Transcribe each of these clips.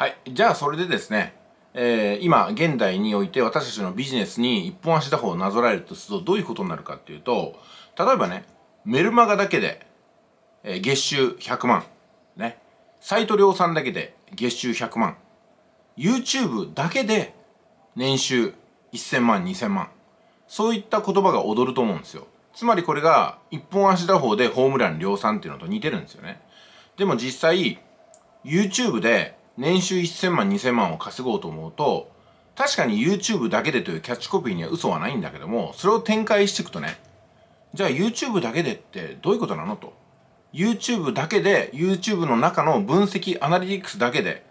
はい。じゃあ、それでですね、えー、今、現代において私たちのビジネスに一本足打法をなぞらえるとするとどういうことになるかっていうと、例えばね、メルマガだけで、えー、月収100万。ね。サイト量産だけで月収100万。YouTube だけで年収1000万、2000万。そういった言葉が踊ると思うんですよ。つまりこれが一本足打法でホームラン量産っていうのと似てるんですよね。でも実際、YouTube で年収1000万2000万を稼ごうと思うと確かに YouTube だけでというキャッチコピーには嘘はないんだけどもそれを展開していくとねじゃあ YouTube だけでってどういうことなのと YouTube だけで YouTube の中の分析アナリティクスだけで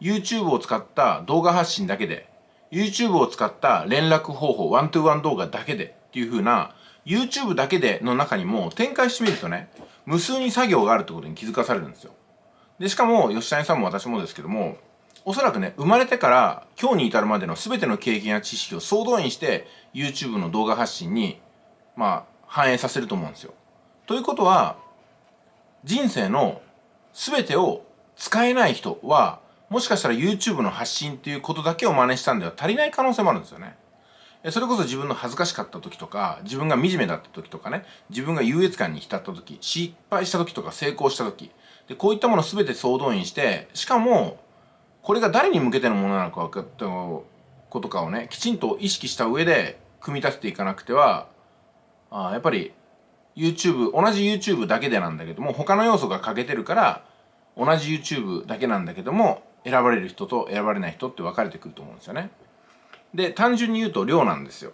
YouTube を使った動画発信だけで YouTube を使った連絡方法ワントゥーワン動画だけでっていうふうな YouTube だけでの中にも展開してみるとね無数に作業があるってことに気づかされるんですよでしかも吉谷さんも私もですけどもおそらくね生まれてから今日に至るまでの全ての経験や知識を総動員して YouTube の動画発信にまあ反映させると思うんですよ。ということは人生の全てを使えない人はもしかしたら YouTube の発信っていうことだけを真似したんでは足りない可能性もあるんですよね。それこそ自分の恥ずかしかった時とか、自分が惨めだった時とかね、自分が優越感に浸った時、失敗した時とか成功した時、でこういったもの全て総動員してしかもこれが誰に向けてのものなのか分かったことかをねきちんと意識した上で組み立てていかなくてはあやっぱり YouTube 同じ YouTube だけでなんだけども他の要素が欠けてるから同じ YouTube だけなんだけども選ばれる人と選ばれない人って分かれてくると思うんですよね。で単純に言うと量なんですよ。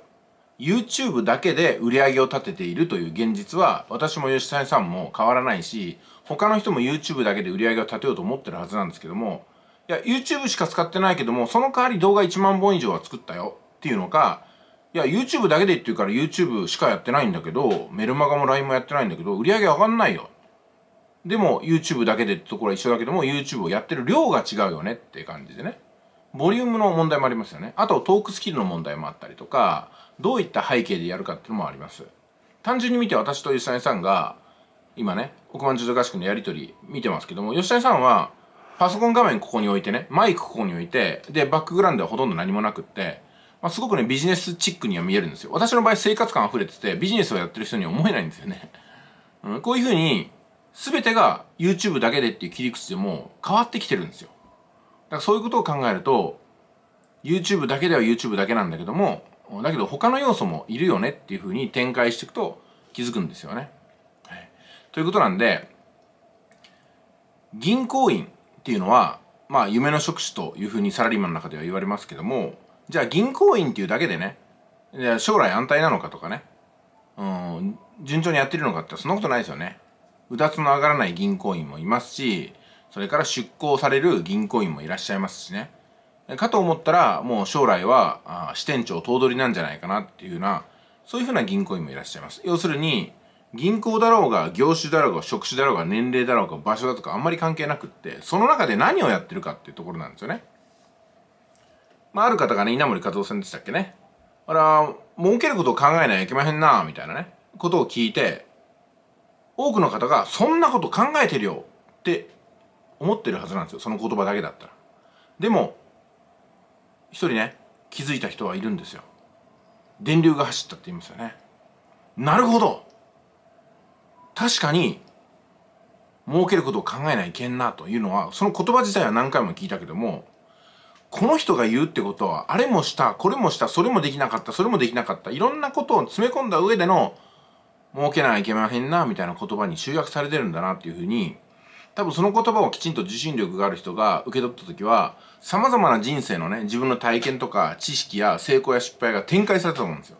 YouTube だけで売り上げを立てているという現実は私も吉谷さんも変わらないし他の人も YouTube だけで売り上げを立てようと思ってるはずなんですけどもいや YouTube しか使ってないけどもその代わり動画1万本以上は作ったよっていうのかいや YouTube だけで言ってるから YouTube しかやってないんだけどメルマガも LINE もやってないんだけど売り上げ上がんないよでも YouTube だけでってところは一緒だけども YouTube をやってる量が違うよねって感じでねボリュームの問題もありますよねあとトークスキルの問題もあったりとかどういった背景でやるかっていうのもあります単純に見て私と吉谷さんが今ね億万長者合宿のやり取り見てますけども吉谷さんはパソコン画面ここに置いてねマイクここに置いてでバックグラウンドはほとんど何もなくって、まあ、すごくねビジネスチックには見えるんですよ私の場合生活感溢れててビジネスをやってる人には思えないんですよね、うん、こういうふうに全てが YouTube だけでっていう切り口でも変わってきてるんですよからそういうことを考えると YouTube だけでは YouTube だけなんだけどもだけど他の要素もいるよねっていうふうに展開していくと気づくんですよね。はい、ということなんで銀行員っていうのはまあ夢の職種というふうにサラリーマンの中では言われますけどもじゃあ銀行員っていうだけでね将来安泰なのかとかねうん順調にやってるのかってそんなことないですよね。うだつの上がらない銀行員もいますしそれから出向される銀行員もいらっしゃいますしね。かと思ったら、もう将来は、あ支店長頭取なんじゃないかなっていうような、そういうふうな銀行員もいらっしゃいます。要するに、銀行だろうが、業種だろうが、職種だろうが、年齢だろうが、場所だとか、あんまり関係なくって、その中で何をやってるかっていうところなんですよね。まあ、ある方がね、稲森和夫さんでしたっけね。あら、儲けることを考えないといけまへんな、みたいなね、ことを聞いて、多くの方が、そんなこと考えてるよって思ってるはずなんですよその言葉だけだったらでも一人ね気づいた人はいるんですよ電流が走ったって言いますよねなるほど確かに儲けることを考えないけんなというのはその言葉自体は何回も聞いたけどもこの人が言うってことはあれもしたこれもしたそれもできなかったそれもできなかったいろんなことを詰め込んだ上での儲けない。いけまへんなみたいな言葉に集約されてるんだなっていうふうに多分その言葉をきちんと受信力がある人が受け取った時は、様々な人生のね、自分の体験とか知識や成功や失敗が展開されたと思うんですよ。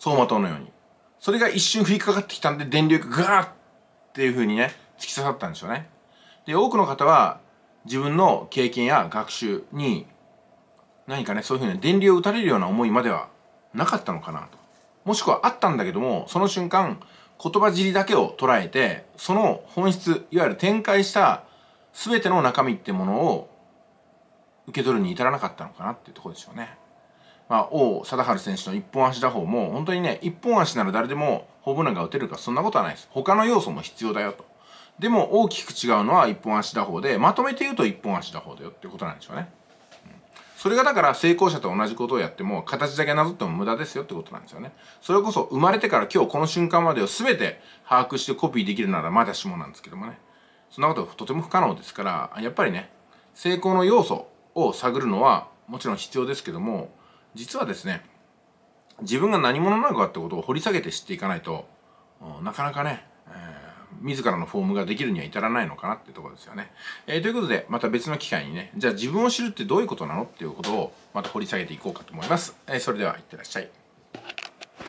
走馬灯のように。それが一瞬降りかかってきたんで、電流がガーっていう風にね、突き刺さったんでしょうね。で、多くの方は、自分の経験や学習に、何かね、そういう風に電流を打たれるような思いまではなかったのかなと。もしくはあったんだけども、その瞬間、言葉尻だけを捉えてその本質いわゆる展開した全ての中身ってものを受け取るに至らなかったのかなっていうところでしょうね。まあ、王貞治選手の一本足打法も本当にね一本足なら誰でもホームランが打てるかそんなことはないです他の要素も必要だよとでも大きく違うのは一本足打法でまとめて言うと一本足打法だよってことなんでしょうねそれがだから成功者と同じことをやっても、形だけなぞっても無駄ですよってことなんですよね。それこそ生まれてから今日この瞬間までを全て把握してコピーできるならまだしもなんですけどもね。そんなことはとても不可能ですから、やっぱりね、成功の要素を探るのはもちろん必要ですけども、実はですね、自分が何者なのかってことを掘り下げて知っていかないと、なかなかね、自らのフォームができるには至らないのかなってとこですよね。えー、ということで、また別の機会にね、じゃあ自分を知るってどういうことなのっていうことをまた掘り下げていこうかと思います。えー、それでは、いってらっしゃい。